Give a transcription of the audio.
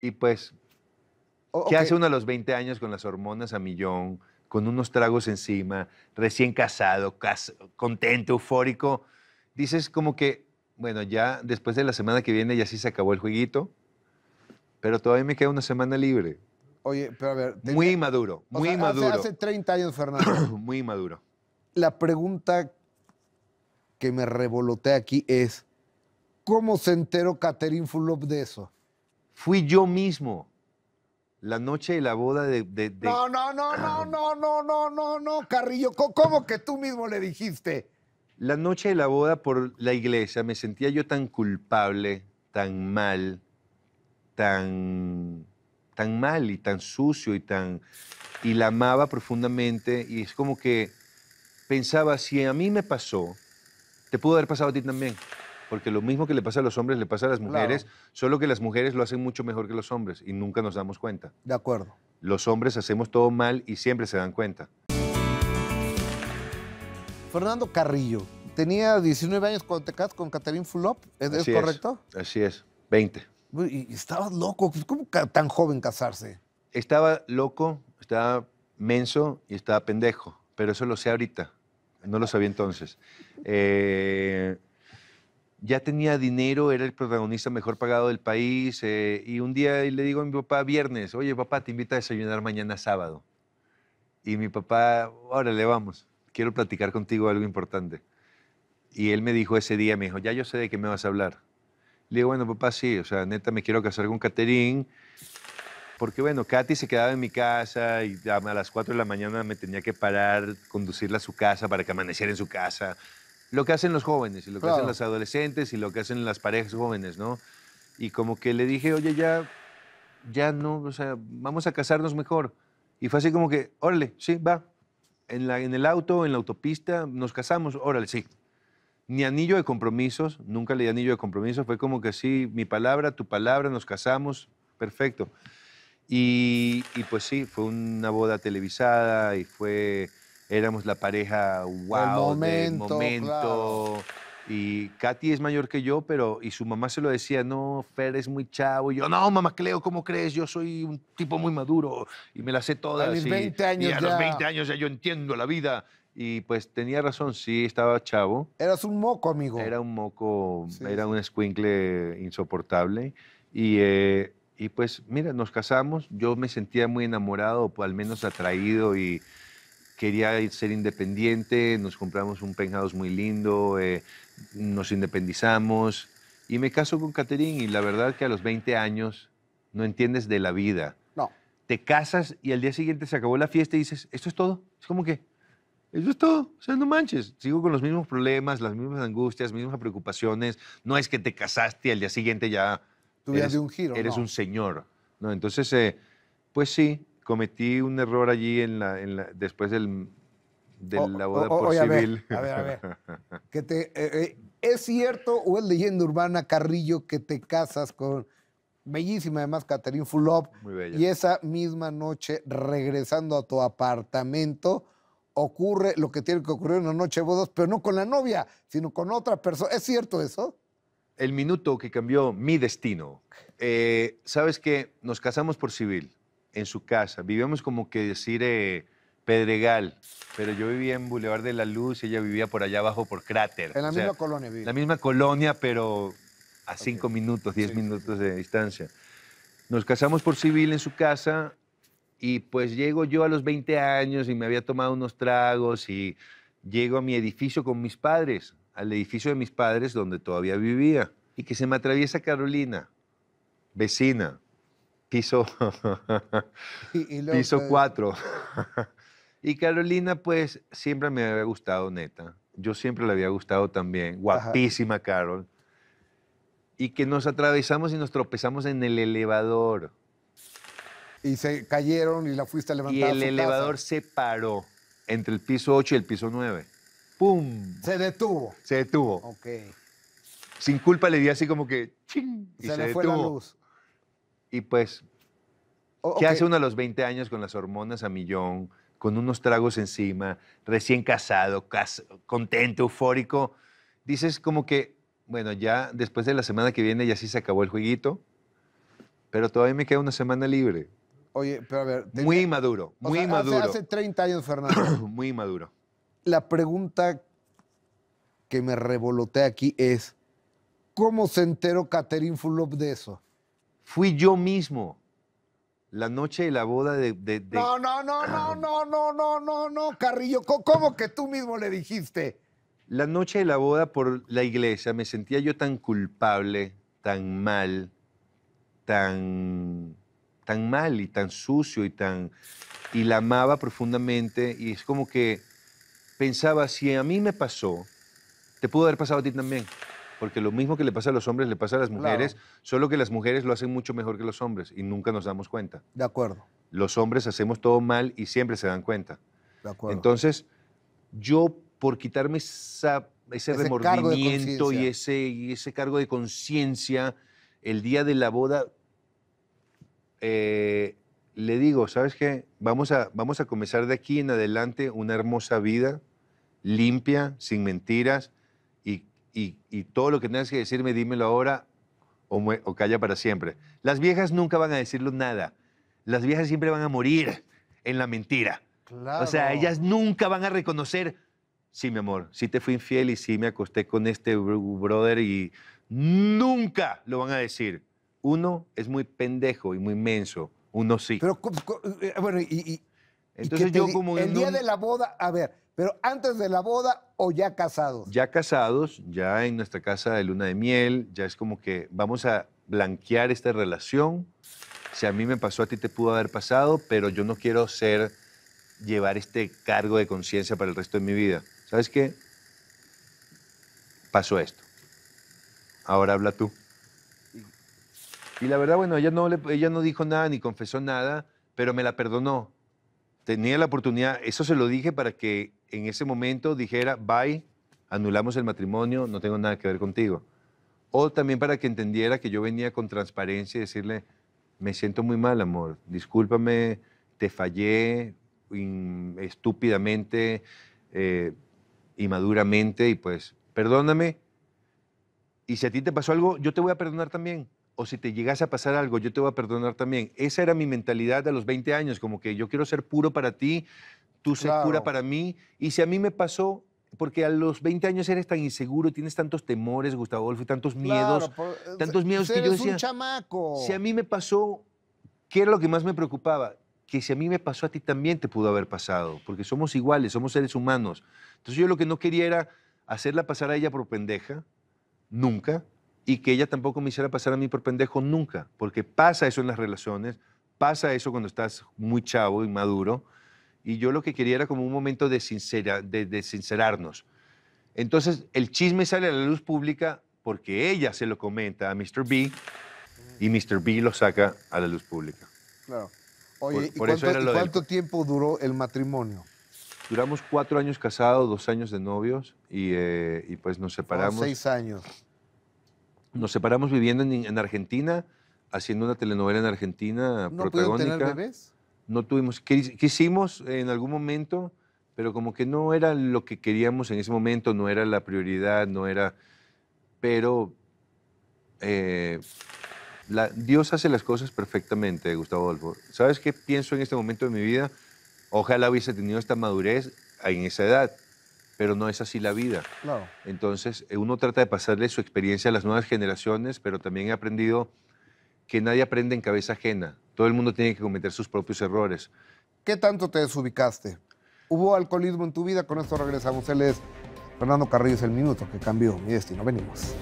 Y pues, ¿qué hace uno a los 20 años con las hormonas a millón, con unos tragos encima, recién casado, contento, eufórico? Dices como que, bueno, ya después de la semana que viene ya sí se acabó el jueguito, pero todavía me queda una semana libre. Oye, pero a ver. Muy maduro, muy maduro. Hace, 30 años, Fernando. muy maduro. La pregunta que me revolotea aquí es, ¿cómo se enteró Caterín Fulop de eso? Fui yo mismo. La noche de la boda de, de, No, no, no, no, ah. no, no, no, no, no, Carrillo. ¿Cómo que tú mismo le dijiste? La noche de la boda por la iglesia me sentía yo tan culpable, tan mal, tan, tan mal y tan sucio y tan... Y la amaba profundamente y es como que pensaba, si a mí me pasó, te pudo haber pasado a ti también. Porque lo mismo que le pasa a los hombres le pasa a las mujeres, solo que las mujeres lo hacen mucho mejor que los hombres y nunca nos damos cuenta. De acuerdo. Los hombres hacemos todo mal y siempre se dan cuenta. Fernando Carrillo, tenía 19 años cuando te casas con Catherine Fulop, ¿es, correcto? así es, 20. Y, estabas loco, pues, ¿cómo tan joven casarse? Estaba loco, estaba menso y estaba pendejo, pero eso lo sé ahorita, no lo sabía entonces. Eh, ya tenía dinero, era el protagonista mejor pagado del país. Eh, y un día le digo a mi papá, viernes, oye papá, te invito a desayunar mañana sábado. Y mi papá, órale, vamos, quiero platicar contigo algo importante. Y él me dijo ese día, me dijo, ya yo sé de qué me vas a hablar. Le digo, bueno, papá, sí, o sea, neta, me quiero casar con Caterín. Porque, bueno, Katy se quedaba en mi casa y a las 4 de la mañana me tenía que parar, conducirla a su casa para que amaneciera en su casa lo que hacen los jóvenes y lo que hacen las adolescentes y lo que hacen las parejas jóvenes, ¿no? Y como que le dije, oye, ya, ya no, o sea, vamos a casarnos mejor. Y fue así como que, órale, sí, va. En, la, en el auto, en la autopista, nos casamos, órale, sí. Ni anillo de compromisos, nunca le di anillo de compromisos, fue como que sí, mi palabra, tu palabra, nos casamos, perfecto. Y, y pues sí, fue una boda televisada y fue éramos la pareja wow del momento. Y Katy es mayor que yo, pero y su mamá se lo decía, no, Fer es muy chavo. Y yo, no, mamá Cleo, ¿cómo crees? Yo soy un tipo muy maduro y me la sé todas. A años y a los 20 años ya yo entiendo la vida. Y pues tenía razón, sí, estaba chavo. Eras un moco, amigo. Era un moco, era un escuincle insoportable. Y, eh, y pues, mira, nos casamos. Yo me sentía muy enamorado, al menos atraído y quería ser independiente, nos compramos un penjados muy lindo, eh, nos independizamos y me caso con Catherine y la verdad que a los 20 años no entiendes de la vida. No. Te casas y al día siguiente se acabó la fiesta y dices, ¿esto es todo? Es como que, eso es todo. O sea, no manches. Sigo con los mismos problemas, las mismas angustias, mismas preocupaciones. No es que te casaste y al día siguiente ya. Tú eres, un giro. Eres un señor. ¿no? Entonces, eh, pues sí, cometí un error allí en la, después del, de la boda por civil. A ver, a ver. que te, eh, eh, ¿Es cierto o es leyenda urbana, Carrillo, que te casas con bellísima además Catherine Fulop? Y esa misma noche, regresando a tu apartamento, ocurre lo que tiene que ocurrir en una noche de bodas, pero no con la novia, sino con otra persona. ¿Es cierto eso? El minuto que cambió mi destino. Eh, Sabes que nos casamos por civil en su casa. Vivíamos como que decir eh, Pedregal, pero yo vivía en Boulevard de la Luz y ella vivía por allá abajo por Cráter. En la misma colonia La misma colonia, pero a cinco minutos, diez minutos de distancia. Nos casamos por civil en su casa y pues llego yo a los 20 años y me había tomado unos tragos y llego a mi edificio con mis padres, al edificio de mis padres donde todavía vivía y que se me atraviesa Carolina, vecina, piso, y, y piso cuatro. y Carolina, pues, siempre me había gustado, neta. Yo siempre le había gustado también. Guapísima, Carol. Y que nos atravesamos y nos tropezamos en el elevador. Y se cayeron y la fuiste a levantar. Y el elevador se paró entre el piso 8 y el piso 9. ¡Pum! Se detuvo. Se detuvo. Ok. Sin culpa le di así como que ¡ching! se, le fue la luz. Y pues, ¿qué hace uno a los 20 años con las hormonas a millón, con unos tragos encima, recién casado, contento, eufórico? Dices como que, bueno, ya después de la semana que viene ya sí se acabó el jueguito, pero todavía me queda una semana libre. Oye, pero a ver. Muy maduro, muy maduro. Hace, 30 años, Fernando. muy maduro. La pregunta que me revolotea aquí es, ¿cómo se enteró Caterín Fulop de eso? Fui yo mismo. La noche de la boda de, No, no, no, no, ah. no, no, no, no, no, Carrillo. ¿Cómo que tú mismo le dijiste? La noche de la boda por la iglesia me sentía yo tan culpable, tan mal, tan, tan mal y tan sucio y tan... Y la amaba profundamente y es como que pensaba, si a mí me pasó, te pudo haber pasado a ti también. Porque lo mismo que le pasa a los hombres le pasa a las mujeres, solo que las mujeres lo hacen mucho mejor que los hombres y nunca nos damos cuenta. De acuerdo. Los hombres hacemos todo mal y siempre se dan cuenta. De acuerdo. Entonces, yo por quitarme ese, remordimiento y ese, y ese cargo de conciencia, el día de la boda, eh, le digo, ¿sabes qué? Vamos a, vamos a comenzar de aquí en adelante una hermosa vida, limpia, sin mentiras, y, todo lo que tengas que decirme, dímelo ahora o, calla para siempre. Las viejas nunca van a decirlo nada. Las viejas siempre van a morir en la mentira. O sea, ellas nunca van a reconocer, sí, mi amor, sí te fui infiel y sí me acosté con este brother y nunca lo van a decir. Uno es muy pendejo y muy menso, uno sí. Pero, eh, bueno, y, Entonces yo como... El día de la boda, a ver, pero antes de la boda o ya casados. Ya casados, ya en nuestra casa de luna de miel, ya es como que vamos a blanquear esta relación. Si a mí me pasó, a ti te pudo haber pasado, pero yo no quiero ser, llevar este cargo de conciencia para el resto de mi vida. ¿Sabes qué? Pasó esto. Ahora habla tú. Y la verdad, bueno, ella no, le, ella no dijo nada ni confesó nada, pero me la perdonó tenía la oportunidad, eso se lo dije para que en ese momento dijera, bye, anulamos el matrimonio, no tengo nada que ver contigo. O también para que entendiera que yo venía con transparencia y decirle, me siento muy mal, amor, discúlpame, te fallé estúpidamente, eh, inmaduramente, y pues, perdóname. Y si a ti te pasó algo, yo te voy a perdonar también o si te llegase a pasar algo, yo te voy a perdonar también. Esa era mi mentalidad a los 20 años, como que yo quiero ser puro para ti, tú ser pura para mí. Y si a mí me pasó, porque a los 20 años eres tan inseguro, tienes tantos temores, Gustavo y tantos miedos, eh, tantos miedos que yo decía, un chamaco. Si a mí me pasó, ¿qué era lo que más me preocupaba? Que si a mí me pasó a ti también te pudo haber pasado, porque somos iguales, somos seres humanos. Entonces yo lo que no quería era hacerla pasar a ella por pendeja, nunca y que ella tampoco me hiciera pasar a mí por pendejo nunca, porque pasa eso en las relaciones, pasa eso cuando estás muy chavo y maduro, y yo lo que quería era como un momento de, sincera, de, sincerarnos. Entonces el chisme sale a la luz pública porque ella se lo comenta a Mr. B y Mr. B lo saca a la luz pública. Claro. Oye, ¿y cuánto, tiempo duró el matrimonio? Duramos cuatro años casados, dos años de novios y, eh, pues nos separamos. seis años. Nos separamos viviendo en, Argentina, haciendo una telenovela en Argentina ¿No protagónica. ¿No tuvimos bebés? No tuvimos. Quisimos en algún momento, pero como que no era lo que queríamos en ese momento, no era la prioridad, no era. Pero eh, Dios hace las cosas perfectamente, Gustavo Adolfo. ¿Sabes qué pienso en este momento de mi vida? Ojalá hubiese tenido esta madurez en esa edad pero no es así la vida. Entonces, eh, uno trata de pasarle su experiencia a las nuevas generaciones, pero también he aprendido que nadie aprende en cabeza ajena. Todo el mundo tiene que cometer sus propios errores. ¿Qué tanto te desubicaste? ¿Hubo alcoholismo en tu vida? Con esto regresamos. Él es Fernando Carrillo, es el minuto que cambió mi destino. Venimos.